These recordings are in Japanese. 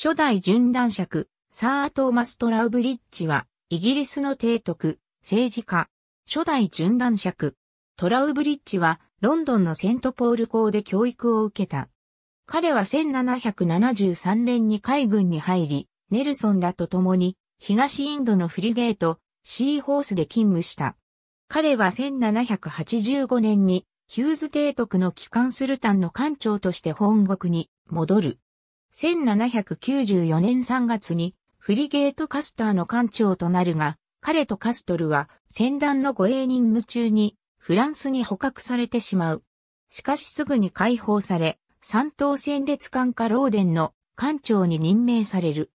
初代準男爵、サー・トーマス・トラウブリッジは、イギリスの提督、政治家、初代準男爵。トラウブリッジは、ロンドンのセントポール校で教育を受けた。彼は1773年に海軍に入り、ネルソンらと共に、東インドのフリゲート、シーホースで勤務した。彼は1785年に、ヒューズ提督の帰還スルタンの艦長として本国に戻る。1794年3月にフリゲートカスターの艦長となるが、彼とカストルは戦団の護衛任務中にフランスに捕獲されてしまう。しかしすぐに解放され、三等戦列艦下ローデンの艦長に任命される。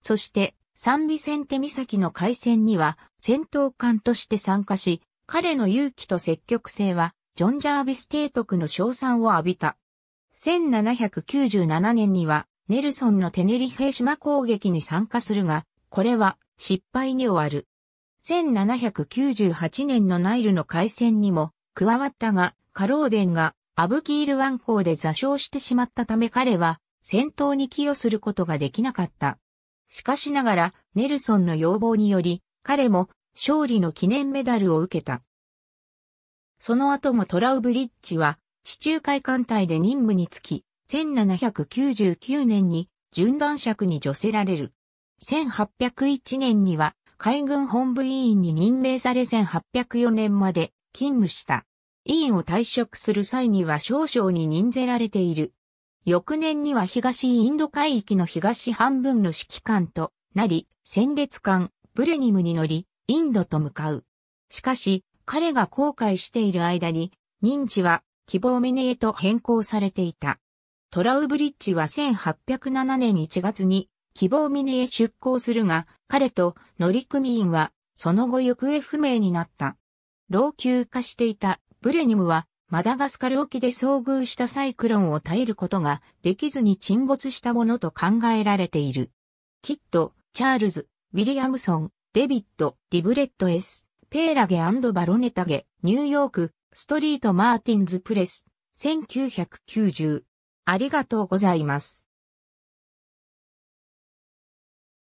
そして、三美戦手岬の海戦には戦闘艦として参加し、彼の勇気と積極性は、ジョン・ジャービス提督の賞賛を浴びた。1797年には、ネルソンのテネリフェ島攻撃に参加するが、これは失敗に終わる。1798年のナイルの海戦にも加わったが、カローデンがアブキール湾港で座礁してしまったため彼は戦闘に寄与することができなかった。しかしながら、ネルソンの要望により、彼も勝利の記念メダルを受けた。その後もトラウブリッジは地中海艦隊で任務につき、1799年に順断爵に除せられる。1801年には海軍本部委員に任命され1804年まで勤務した。委員を退職する際には少々に任ぜられている。翌年には東インド海域の東半分の指揮官となり、戦列艦ブレニムに乗り、インドと向かう。しかし、彼が後悔している間に、認知は希望メネへと変更されていた。トラウブリッジは1807年1月に希望峰へ出港するが、彼と乗組員はその後行方不明になった。老朽化していたブレニムはマダガスカル沖で遭遇したサイクロンを耐えることができずに沈没したものと考えられている。キッド、チャールズ、ウィリアムソン、デビッド、ィブレット S、ペーラゲバロネタゲ、ニューヨーク、ストリート・マーティンズ・プレス、1990。ありがとうございます。